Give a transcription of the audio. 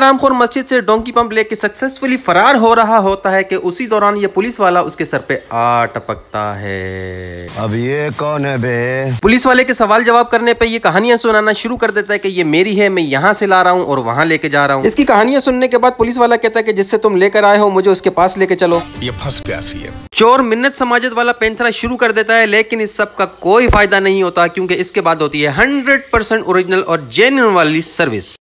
खोर मस्जिद से डोंकी पंप लेके सक्सेसफुली फरार हो रहा होता है कि उसी दौरान ये पुलिस वाला उसके सर पे आ टपकता है अब ये कौन है बे पुलिस वाले के सवाल जवाब करने पे ये कहानियां सुनाना शुरू कर देता है कि ये मेरी है मैं यहाँ से ला रहा हूँ और वहाँ लेके जा रहा हूँ इसकी कहानियां सुनने के बाद पुलिस वाला कहता है की जिससे तुम लेकर आए हो मुझे उसके पास लेके चलो ये फंस गया चोर मिन्नत समाजत वाला पेंथरा शुरू कर देता है लेकिन इस सब का कोई फायदा नहीं होता क्यूँकी इसके बाद होती है हंड्रेड परसेंट ओरिजिनल और जेन्यून वाली सर्विस